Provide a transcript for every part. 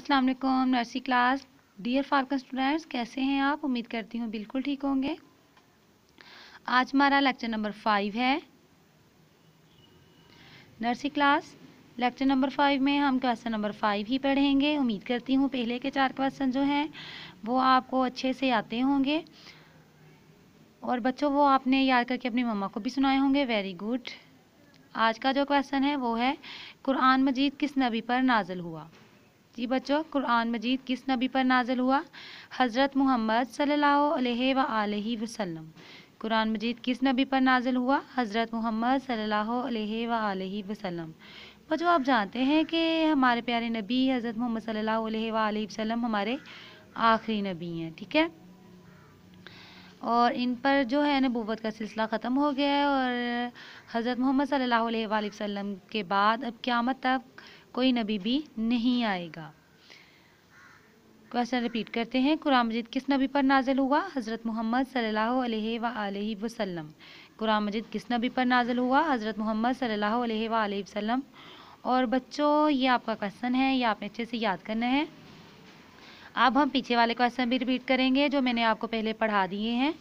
अस्सलाम वालेकुम nursery class dear Falcon students कैसे हैं आप उम्मीद करती हूँ बिल्कुल ठीक होंगे आज हमारा लेक्चर नंबर फाइव है nursery class lecture number five में हम क्वेश्चन नंबर फाइव ही पढ़ेंगे उम्मीद करती हूँ पहले के चार क्वेश्चन जो हैं वो आपको अच्छे से आते होंगे और बच्चों वो आपने याद करके अपनी मम्मा को भी सुनाए होंगे वेरी गुड आज का जो क्वेश्चन है वो है कुरान मजीद किस नबी पर नाजल हुआ जी बच्चों कुरान मजीद किस नबी पर नाजिल हुआ हज़रत मोहम्मद सल्लल्लाहु अलैहि सल्ला वसल्लम कुरान मजीद किस नबी पर नाजिल हुआ हज़रत मोहम्मद सल्लल्लाहु अलैहि वसल्लम बच्चों आप जानते हैं कि हमारे प्यारे नबी हज़रत मोहम्मद सल्लल्लाहु अलैहि वसल्लम हमारे आखिरी नबी हैं ठीक है और इन पर जो है नबूवत का सिलसिला ख़त्म हो गया है और हज़रत मोहम्मद सल्लल्लाहु अलैहि वसल्लम के बाद अब क़्यामत तक कोई नबी भी नहीं आएगा क्वेश्चन तो रिपीट करते हैं कुरान मजिद किस नबी पर नाजिल हुआ हज़रत मोहम्मद सल्लल्लाहु अलैहि वसल्लम कुरान मजिद किस नबी पर नाजिल हुआ हज़रत मोहम्मद सल्लल्लाहु अलैहि वसल्लम और बच्चों ये आपका क्वेश्चन है ये आपने अच्छे से याद करना है अब हम पीछे वाले क्वेश्चन भी रिपीट करेंगे जो मैंने आपको पहले पढ़ा दिए हैं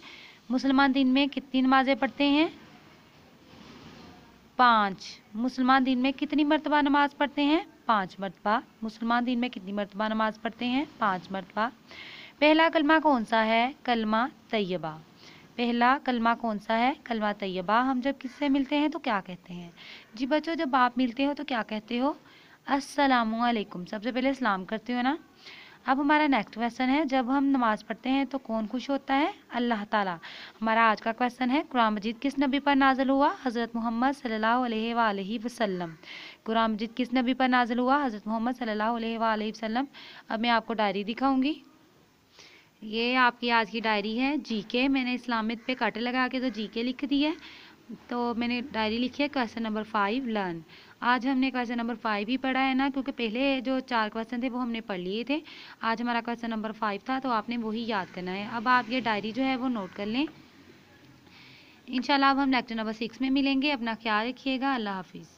मुसलमान दिन में कितनी नमाज़ें पढ़ते हैं पाँच मुसलमान दिन में कितनी मरतबा नमाज पढ़ते हैं पाँच मरतबा मुसलमान दिन में कितनी मरतबा नमाज पढ़ते हैं पाँच मरतबा पहला कलमा कौन सा है कलमा तैयबा पहला कलमा कौन सा है कलमा तयबा हम जब किससे मिलते हैं तो क्या कहते हैं जी बच्चों जब आप मिलते हो तो क्या कहते हो असलकुम सबसे पहले सलाम करते हो ना अब हमारा नेक्स्ट क्वेश्चन है जब हम नमाज़ पढ़ते हैं तो कौन खुश होता है अल्लाह ताला हमारा आज का क्वेश्चन है कुरान मजीद किस नबी पर नाजल हुआ हज़रत मोहम्मद सल्लल्लाहु अलैहि वसल्लम कुरान मजीद किस नबी पर नाजल हुआ हज़रत मोहम्मद सल्लल्लाहु अलैहि वसल्लम अब मैं आपको डायरी दिखाऊँगी ये आपकी आज की डायरी है के मैंने इस्लामित पे काटे लगा के तो के लिख दी है तो मैंने डायरी लिखी है क्वेश्चन नंबर फाइव लर्न आज हमने क्वेश्चन नंबर फाइव ही पढ़ा है ना क्योंकि पहले जो चार क्वेश्चन थे वो हमने पढ़ लिए थे आज हमारा क्वेश्चन नंबर फाइव था तो आपने वही याद करना है अब आप ये डायरी जो है वो नोट कर लें इंशाल्लाह अब हम लेक्चर नंबर सिक्स में मिलेंगे अपना ख्याल रखिएगा अल्लाह हाफिज़